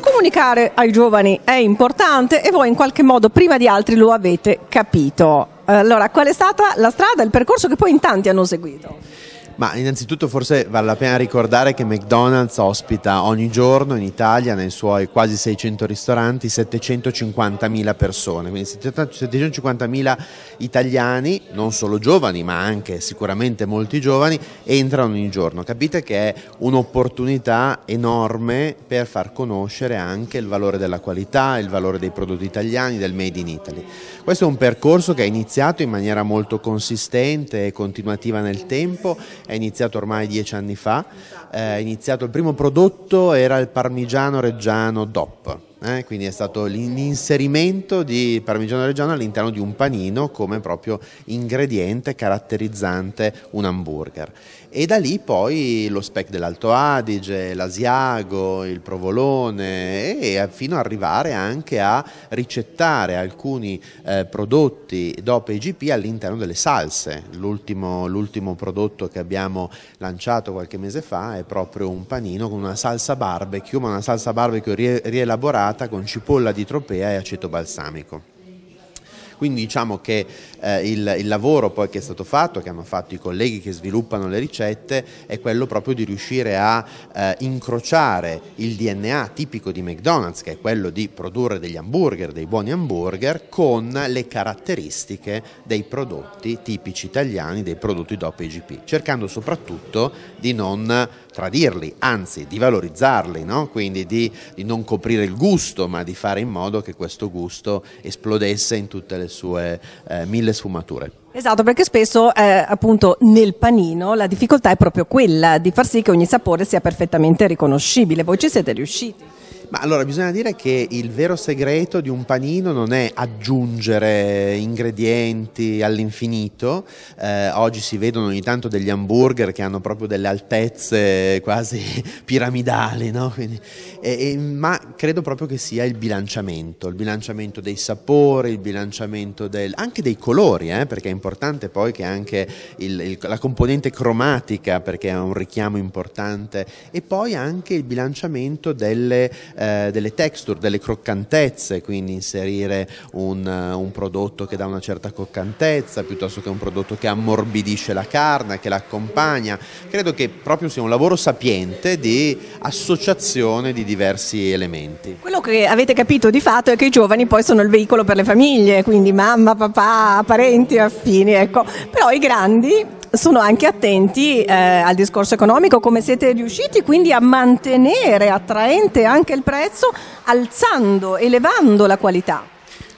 Comunicare ai giovani è importante e voi in qualche modo prima di altri lo avete capito. Allora, qual è stata la strada, il percorso che poi in tanti hanno seguito? Ma innanzitutto forse vale la pena ricordare che McDonald's ospita ogni giorno in Italia, nei suoi quasi 600 ristoranti, 750.000 persone, quindi 750.000 italiani, non solo giovani ma anche sicuramente molti giovani, entrano ogni giorno. Capite che è un'opportunità enorme per far conoscere anche il valore della qualità, il valore dei prodotti italiani, del Made in Italy. Questo è un percorso che è iniziato in maniera molto consistente e continuativa nel tempo è iniziato ormai dieci anni fa, eh, il primo prodotto era il parmigiano reggiano DOP, eh? quindi è stato l'inserimento di parmigiano reggiano all'interno di un panino come proprio ingrediente caratterizzante un hamburger. E da lì poi lo spec dell'Alto Adige, l'Asiago, il provolone e fino ad arrivare anche a ricettare alcuni eh, prodotti dopo IGP all'interno delle salse. L'ultimo, l'ultimo prodotto che abbiamo lanciato qualche mese fa è proprio un panino con una salsa barbecue, ma una salsa barbecue rielaborata salata con cipolla di tropea e aceto balsamico. Quindi diciamo che eh, il, il, lavoro poi che è stato fatto, che hanno fatto i colleghi che sviluppano le ricette, è quello proprio di riuscire a eh, incrociare il DNA tipico di McDonald's, che è quello di produrre degli hamburger, dei buoni hamburger, con le caratteristiche dei prodotti tipici italiani, dei prodotti dopo IGP, cercando soprattutto di non tradirli, anzi di valorizzarli, no? quindi di, di non coprire il gusto, ma di fare in modo che questo gusto esplodesse in tutte le sue sue eh, mille sfumature. Esatto, perché spesso eh, appunto nel panino la difficoltà è proprio quella di far sì che ogni sapore sia perfettamente riconoscibile. Voi ci siete riusciti? Ma allora bisogna dire che il vero segreto di un panino non è aggiungere ingredienti all'infinito. Eh, oggi si vedono ogni tanto degli hamburger che hanno proprio delle altezze quasi piramidali, no? Quindi, eh, eh, ma credo proprio che sia il bilanciamento, il bilanciamento dei sapori, il bilanciamento del, anche dei colori, eh, perché è importante poi che anche il, il, la componente cromatica, perché ha un richiamo importante, e poi anche il bilanciamento delle eh, delle texture, delle croccantezze, quindi inserire un, eh, un, prodotto che dà una certa croccantezza piuttosto che un prodotto che ammorbidisce la carne, che l'accompagna. Credo che proprio sia un lavoro sapiente di associazione di diversi elementi. Quello che avete capito di fatto è che i giovani poi sono il veicolo per le famiglie, quindi mamma, papà, parenti, affini, ecco. Però i grandi sono anche attenti eh, al discorso economico, come siete riusciti quindi a mantenere attraente anche il prezzo alzando, elevando la qualità.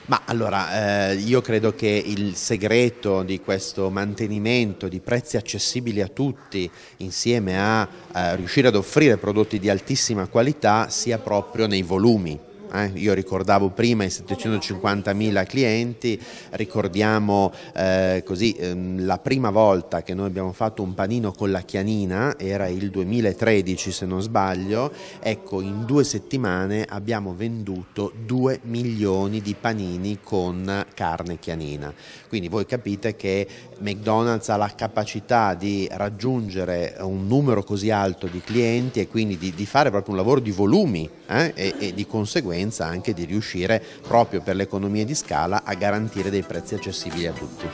Ma allora, eh, io credo che il segreto di questo mantenimento di prezzi accessibili a tutti, insieme a eh, riuscire ad offrire prodotti di altissima qualità, sia proprio nei volumi eh, io ricordavo prima i 750.000 clienti, ricordiamo eh, così, ehm, la prima volta che noi abbiamo fatto un panino con la Chianina, era il 2013 se non sbaglio, ecco in due settimane abbiamo venduto 2 milioni di panini con carne Chianina, quindi voi capite che McDonald's ha la capacità di raggiungere un numero così alto di clienti e quindi di, di fare proprio un lavoro di volumi eh, e, e di conseguenza conseguenza anche di riuscire proprio per le economie di scala a garantire dei prezzi accessibili a tutti.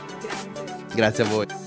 Grazie a voi.